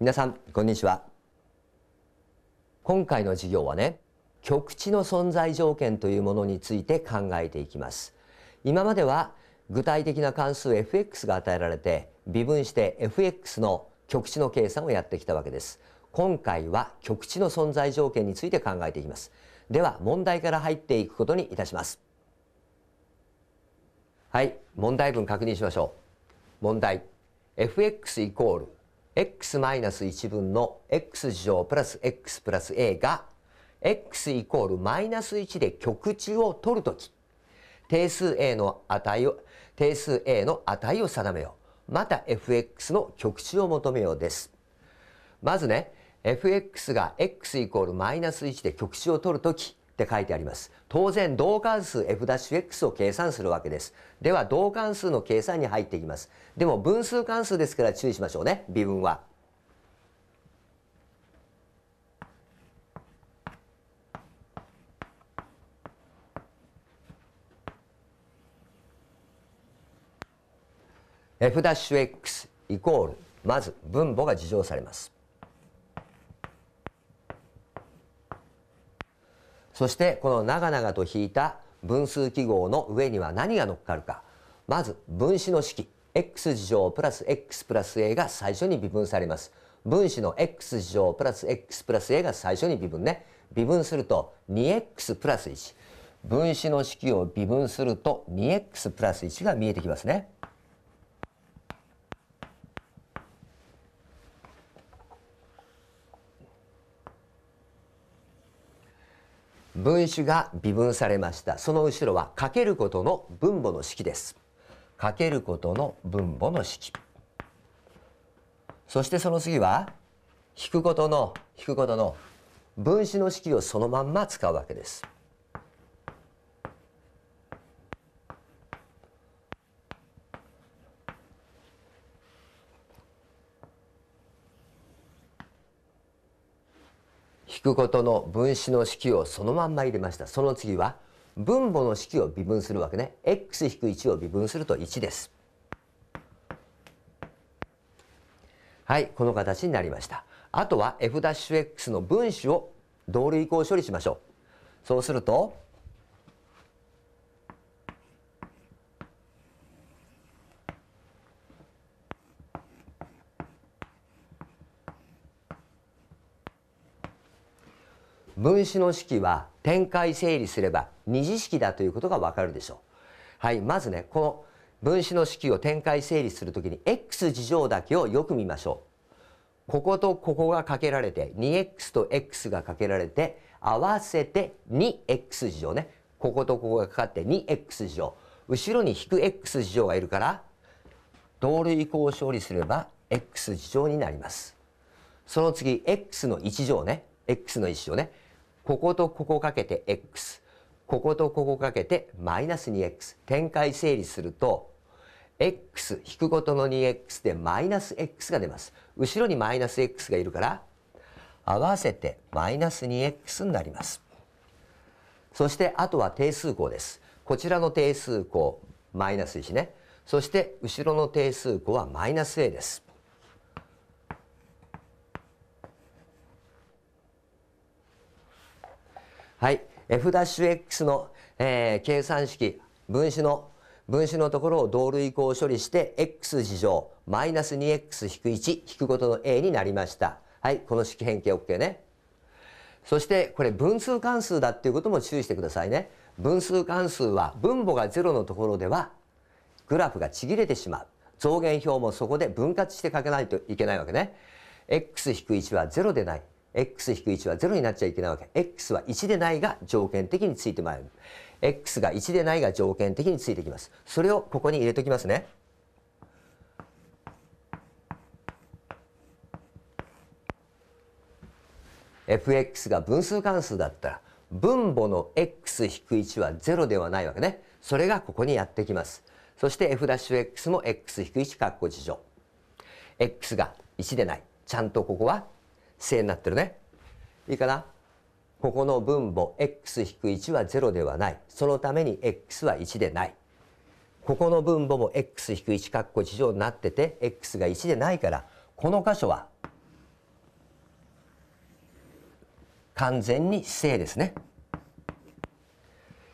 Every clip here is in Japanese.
皆さんこんにちは今回の授業はね極地の存在条件というものについて考えていきます今までは具体的な関数 fx が与えられて微分して fx の極地の計算をやってきたわけです今回は極地の存在条件について考えていきますでは問題から入っていくことにいたしますはい問題文確認しましょう問題 fx イコール x-1 分の x 乗プラス x プラス a が x イコールマイナス1で極値を取るとき、定数 a の値を、定数 a の値を定めよう。また fx の極値を求めようです。まずね、fx が x イコールマイナス1で極値を取るとき、って書いてあります。当然同関数 f'(x) を計算するわけです。では同関数の計算に入っていきます。でも分数関数ですから注意しましょうね、微分は。f'(x) イコールまず分母が事乗されます。そしてこの長々と引いた分数記号の上には何が乗っかるかまず分子の式 x 事乗プラス x プラス a が最初に微分されます分子の x 事乗プラス x プラス a が最初に微分ね微分すると 2x プラス1分子の式を微分すると 2x プラス1が見えてきますね。分子が微分されましたその後ろはかけることの分母の式ですかけることの分母の式そしてその次は引くことの引くことの分子の式をそのまんま使うわけです聞くことの分子の式をそのまんま入れましたその次は分母の式を微分するわけね x-1 を微分すると1ですはいこの形になりましたあとは f'(x) の分子を同類項処理しましょうそうすると分子の式は展開整理すれば二次式だということがわかるでしょう。はい、まずね、この分子の式を展開整理するときに x 事乗だけをよく見ましょう。こことここがかけられて 2x と x がかけられて合わせて 2x 事乗ね。こことここがかかって 2x 事乗。後ろに引く x 事乗がいるから同類項を処理すれば x 事乗になります。その次 x の1乗ね。x の1乗ね。こことここかけて x こことここかけてマイナス 2x 展開整理すると x 引くことの 2x でマイナス x が出ます後ろにマイナス x がいるから合わせてマイナス 2x になりますそしてあとは定数項ですこちらの定数項マイナス1ねそして後ろの定数項はマイナス a ですはい、F'(X) の、えー、計算式分子の分子のところを同類項を処理して x 次乗マイナス 2x-1 引くことの a になりました。はい、この式変形 OK ね。そしてこれ分数関数だっていうことも注意してくださいね。分数関数は分母が0のところではグラフがちぎれてしまう。増減表もそこで分割して書けないといけないわけね。x-1 は0でない。x-1 は0になっちゃいけないわけ。x は1でないが条件的についてまいる。x が1でないが条件的についてきます。それをここに入れときますね。fx が分数関数だったら分母の x-1 は0ではないわけね。それがここにやってきます。そして f'(x) も x-1 括弧事乗。x が1でない。ちゃんとここは正になってるね。いいかなここの分母 x-1 は0ではない。そのために x は1でない。ここの分母も x-1 括弧1乗になってて x が1でないからこの箇所は完全に正ですね。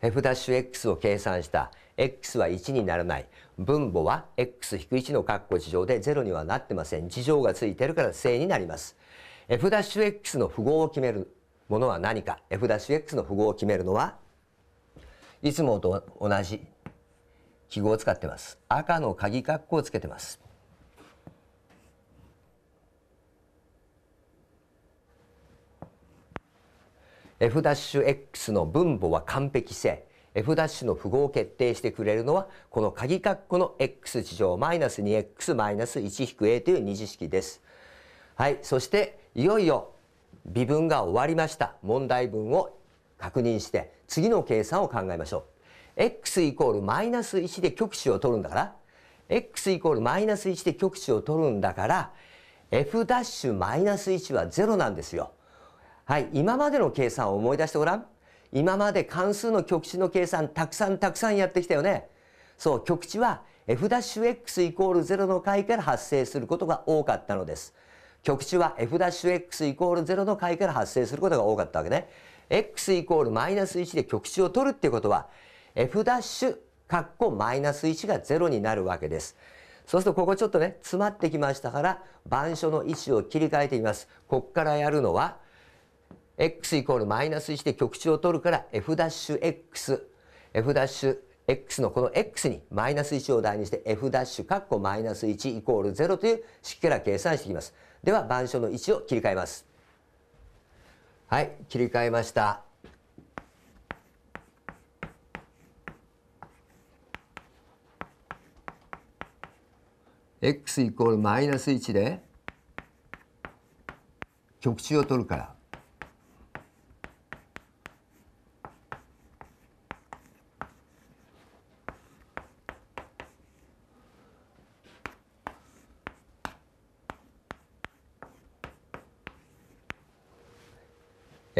f を計算した x は1にならない分母は x-1 の括弧事乗で0にはなってません事乗がついてるから正になります f'(x) の符号を決めるものは何か f'(x) の符号を決めるのはいつもと同じ記号を使ってます赤の鍵括弧をつけてますフフダッシュ x の分母は完璧性 f' の符号を決定してくれるのはこの鍵括弧の x 地上マイナス 2x マイナス 1-a という二次式です。はい、そしていよいよ微分が終わりました問題文を確認して次の計算を考えましょう x イコールマイナス1で極子を取るんだから x イコールマイナス1で極子を取るんだから f' ダッシュマイナス1は0なんですよはい今までの計算を思い出してごらん今まで関数の極値の計算たくさんたくさんやってきたよねそう極値は f'x ダッシュイコール0の解から発生することが多かったのです局地は f'(x) イコール0の解から発生することが多かったわけね。x イコールマイナス1で局地を取るっていうことは f' かっこマイナス1が0になるわけです。そうするとここちょっとね、詰まってきましたから、板書の位置を切り替えてみます。こっからやるのは、x イコールマイナス1で局地を取るから f'x、f'x のこの x にマイナス1を代入して f' かっこマイナス1イコール0という式から計算していきます。では板書の位置を切り替えますはい切り替えましたイコールマイナス1で極中を取るから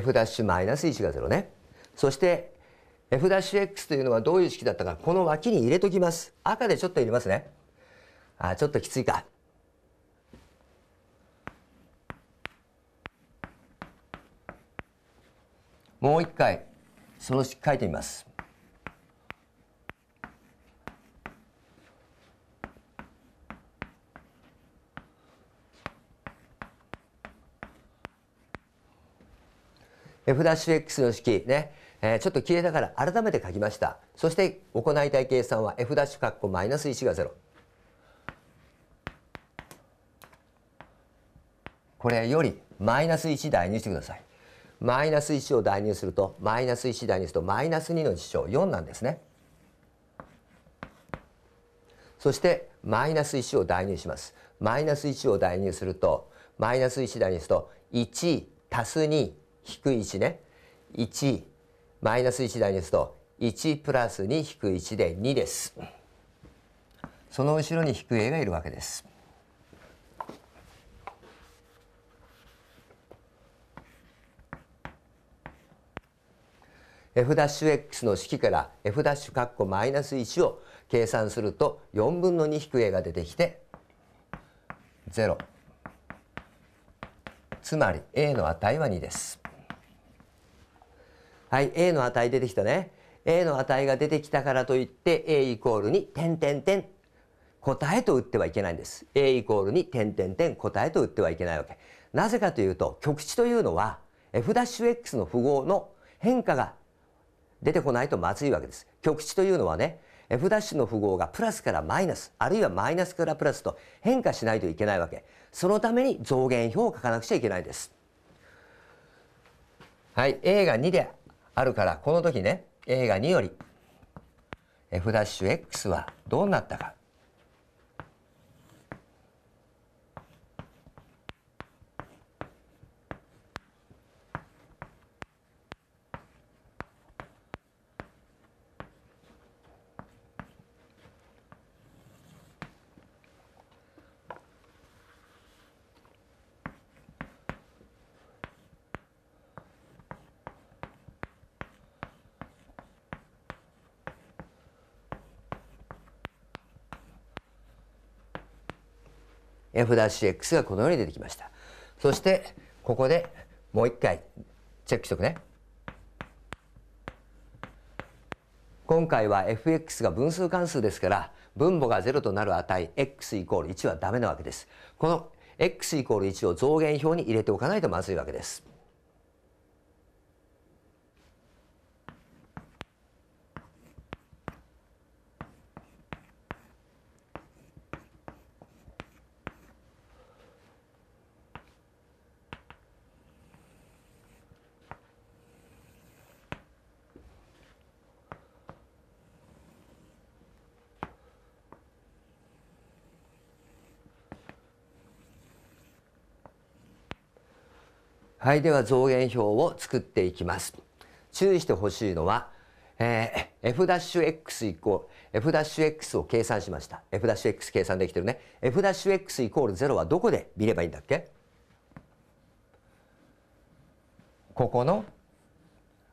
f'-1 が0ね。そして f'-x というのはどういう式だったか、この脇に入れときます。赤でちょっと入れますね。あ、ちょっときついか。もう一回、その式書いてみます。フラッシュ X の式ね、えー、ちょっと消えたから改めて書きました。そして行いたい計算は f' カッコマイナス1が0。これよりマイナス1代入してください。マイナス1を代入するとマイナス1代入するとマイナス2の事象4なんですね。そしてマイナス1を代入します。マイナス1を代入するとマイナス1代入すると1足す2低い1ね1マイナス1台に打つと1プラス2引く1で2ですその後ろに引く a がいるわけですの式から f' カッコマイナス1を計算すると4分の2引く a が出てきて0つまり a の値は2です。はい、A の値出てきたね。A の値が出てきたからといって A イコールに点点点答えと打ってはいけないんです。A イコールに点点点答えと打ってはいけないわけ。なぜかというと極値というのは F'X の符号の変化が出てこないとまずいわけです。極値というのはね F' の符号がプラスからマイナスあるいはマイナスからプラスと変化しないといけないわけ。そのために増減表を書かなくちゃいけないんです。はい、A が2であるからこの時ね映画により F'X はどうなったか F-CX がこのように出てきました。そして、ここでもう一回チェックしとくね。今回は fx が分数関数ですから分母が0となる値 x イコール1はダメなわけです。この x イコール1を増減表に入れておかないとまずいわけです。はい、では増減表を作っていきます。注意してほしいのは、えー、f'(x) イコール f'(x) を計算しました。f'(x) 計算できてるね。f'(x) イコール0はどこで見ればいいんだっけここの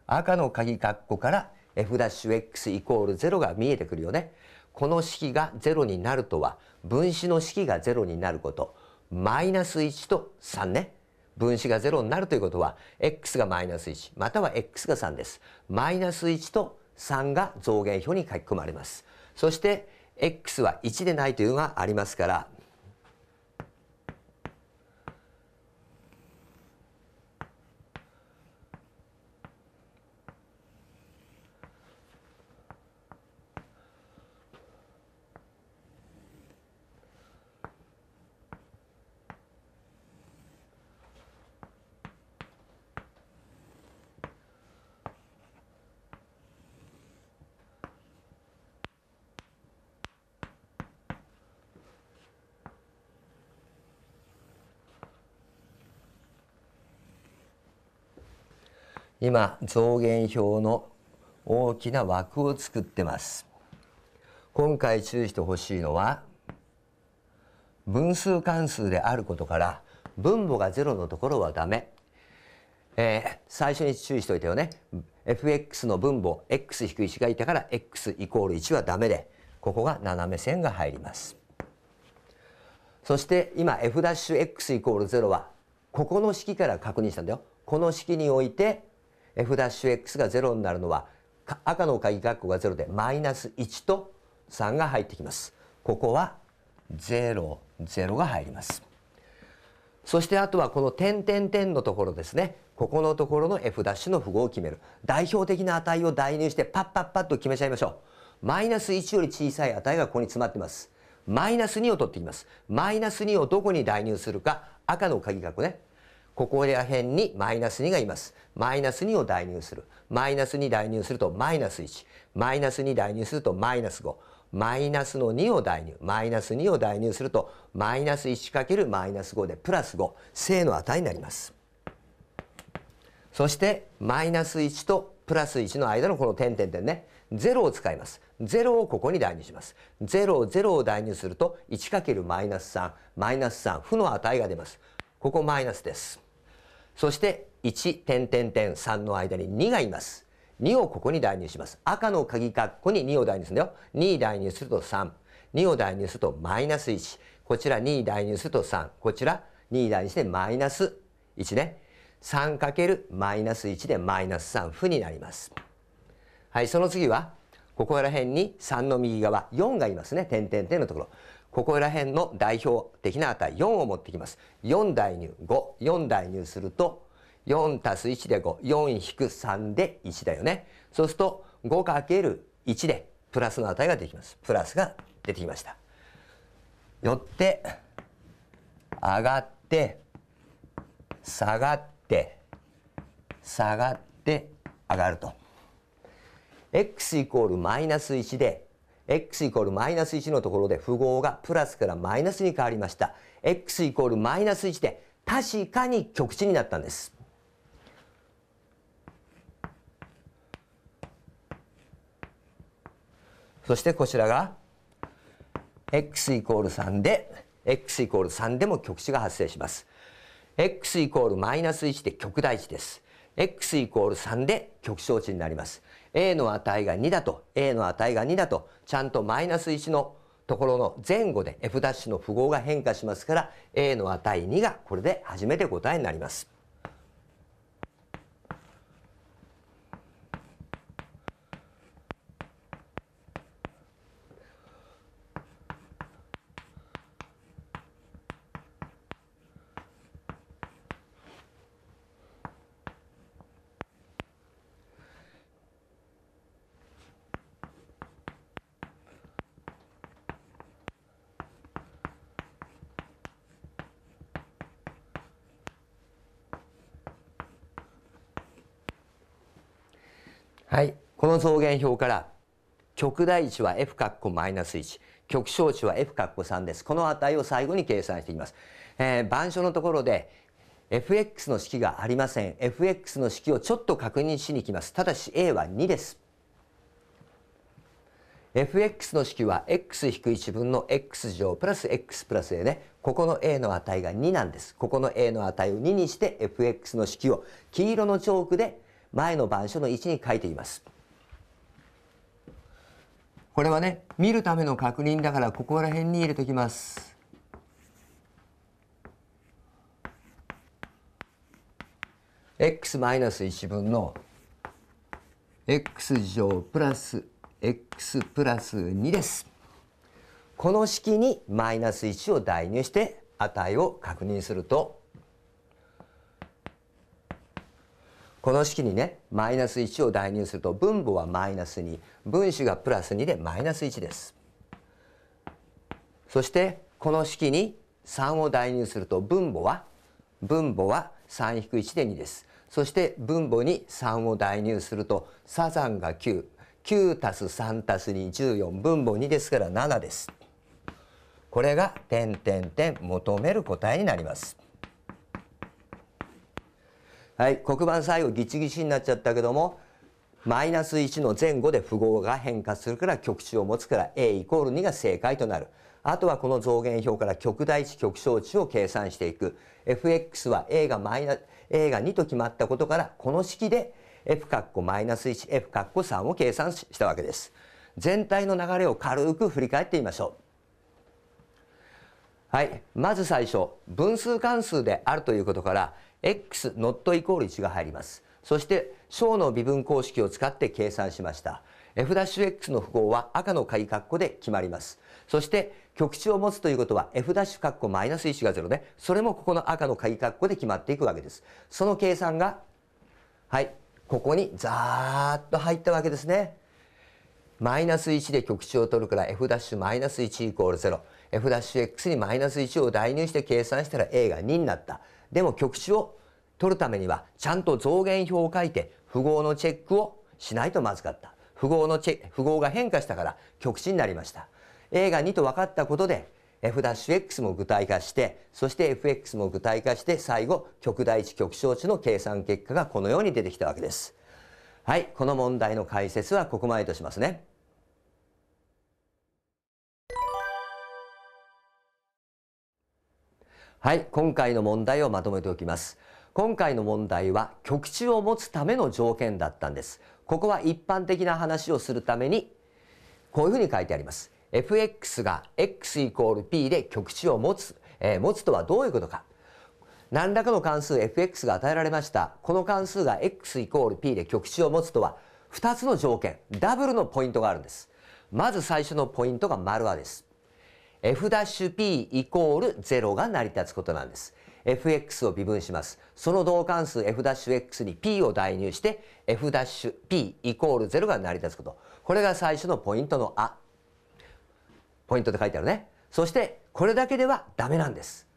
赤の鍵括弧から f'(x) イコール0が見えてくるよね。この式が0になるとは分子の式が0になることマイナス1と3ね。分子が0になるということは x がマイナス1または x が3です。マイナス1と3が増減表に書き込まれます。そして x は1でないというのがありますから今増減表の大きな枠を作ってます今回注意してほしいのは分数関数であることから分母が0のところはダメ、えー、最初に注意しておいたよね fx の分母 x-1 がいたから x イコール1はダメでここが斜め線が入りますそして今 f'x イコール0はここの式から確認したんだよこの式において F'(x) が0になるのは赤の鍵括弧が0でマイナス1と3が入ってきます。ここは0、0が入ります。そしてあとはこの点点点のところですね。ここのところの F' の符号を決める。代表的な値を代入してパッパッパッと決めちゃいましょう。マイナス1より小さい値がここに詰まってます。マイナス2を取ってきます。マイナス2をどこに代入するか、赤の鍵括弧ね。ここら辺にマイナス2がいます。マイナス2を代入する。マイナス2代入するとマイナス1。マイナス2代入するとマイナス5。マイナスの2を代入。マイナス2を代入するとマイナス 1× マイナス5でプラス5。正の値になります。そしてマイナス1とプラス1の間のこの点点点ね。0を使います。0をここに代入します。0を0を代入すると 1× マイナス3。マイナス3。負の値が出ます。ここマイナスです。そして1点点点3の間に2がいます。2をここに代入します。赤の鍵括弧に2を代入するんだよ。2代入すると3。2を代入するとマイナス1。こちら2代入すると3。こちら2代入してマイナス1ね。3るマイナス1でマイナス3負になります。はい、その次は、ここら辺に3の右側、4がいますね。点点点のところ。ここら辺の代表的な値4を持ってきます。4代入54代入すると4たす1で54引く3で1だよね。そうすると5る1でプラスの値ができます。プラスが出てきました。よって上がって下がって下がって上がると。x イコールマイナス1で x イコールマイナス1のところで符号がプラスからマイナスに変わりました。x イコールマイナス1で確かに極値になったんです。そしてこちらが x イコール3で x イコール3でも極値が発生します。x イコールマイナス1で極大値です。x イコール3で極小値になります。a の値が2だと a の値が2だとちゃんとマイナス1のところの前後で f' の符号が変化しますから a の値2がこれで初めて答えになります。の増減表から極大値は f 括弧マイナス1極小値は f 括弧3ですこの値を最後に計算していきます、えー、板書のところで fx の式がありません fx の式をちょっと確認しに行きますただし a は2です fx の式は x-1 分の x 乗プラス x プラス a ねここの a の値が2なんですここの a の値を2にして fx の式を黄色のチョークで前の板書の位置に書いていますこれはね見るための確認だからここら辺に入れときます。x-1 分の x 乗プラス x プラス2です。この式にマイナス1を代入して値を確認するとこの式にねマイナス1を代入すると分母はマイナス2分子がプラス2でマイナス1です。そしてこの式に3を代入すると分母は分母は3-1で2です。そして分母に3を代入するとサザンが9。9たす3たす2、14分母2ですから7です。これが点点点求める答えになります。はい、黒板最後ギチギチになっちゃったけどもマイナス1の前後で符号が変化するから極値を持つから A イコール2が正解となる。あとはこの増減表から極大値極小値を計算していく。fx は A がマイナ A が2と決まったことからこの式で f カッコマイナス1 f カッコ3を計算したわけです。全体の流れを軽く振り返ってみましょう。はい、まず最初分数関数であるということから x ノットイコール1が入ります。そして小の微分公式を使って計算しました。f'(x) の符号は赤の仮括弧で決まります。そして極値を持つということは f' 括弧マイナス1が0で、それもここの赤の仮括弧で決まっていくわけです。その計算が、はい、ここにザーッと入ったわけですね。マイナス1で極値を取るから f' マイナス1イコール0。f'(x) にマイナス1を代入して計算したら a が2になった。でも極地を取るためにはちゃんと増減表を書いて符号のチェックをしないとまずかった。符号のチェ符号が変化したから極地になりました。A が2と分かったことで F'X も具体化して、そして FX も具体化して、最後、極大値、極小値の計算結果がこのように出てきたわけです。はい、この問題の解説はここまでとしますね。はい今回の問題をまとめておきます今回の問題は極地を持つための条件だったんですここは一般的な話をするためにこういうふうに書いてあります fx が x イコール p で極地を持つ、えー、持つとはどういうことか何らかの関数 fx が与えられましたこの関数が x イコール p で極地を持つとは2つの条件ダブルのポイントがあるんですまず最初のポイントが丸はです f'p イコール0が成り立つことなんです。fx を微分します。その同関数 f'x に p を代入して f'p イコール0が成り立つこと。これが最初のポイントのあ。ポイントって書いてあるね。そしてこれだけではダメなんです。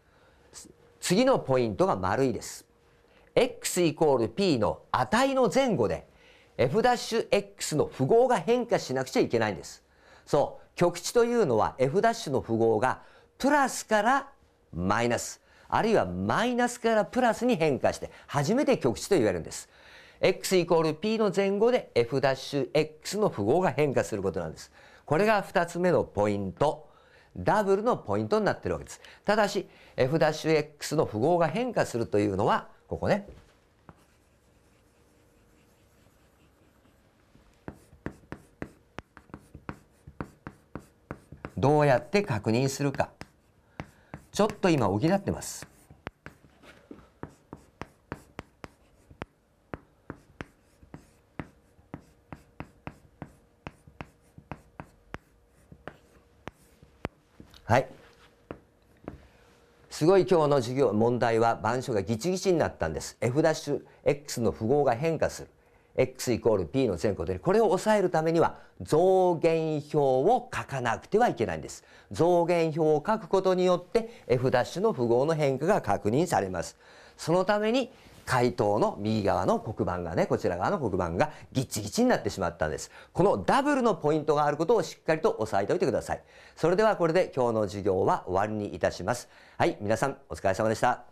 次のポイントが丸いです。x イコール p の値の前後で f'x の符号が変化しなくちゃいけないんです。そう。極地というのは F' の符号がプラスからマイナスあるいはマイナスからプラスに変化して初めて極地と言われるんです。x イコール p の前後で f'x の符号が変化することなんです。これが2つ目のポイント。ダブルのポイントになってるわけです。ただし f'x の符号が変化するというのはここねどうやって確認するかちょっと今補ってます。はい。すごい今日の授業問題は板書がギチギチになったんです。F'X の符号が変化する。x イコール p の前項でこれを抑えるためには増減表を書かなくてはいけないんです増減表を書くことによって f' ダッシュの符号の変化が確認されますそのために回答の右側の黒板がね、こちら側の黒板がギチギチになってしまったんです。このダブルのポイントがあることをしっかりと押さえておいてください。それではこれで今日の授業は終わりにいたします。はい、皆さんお疲れ様でした。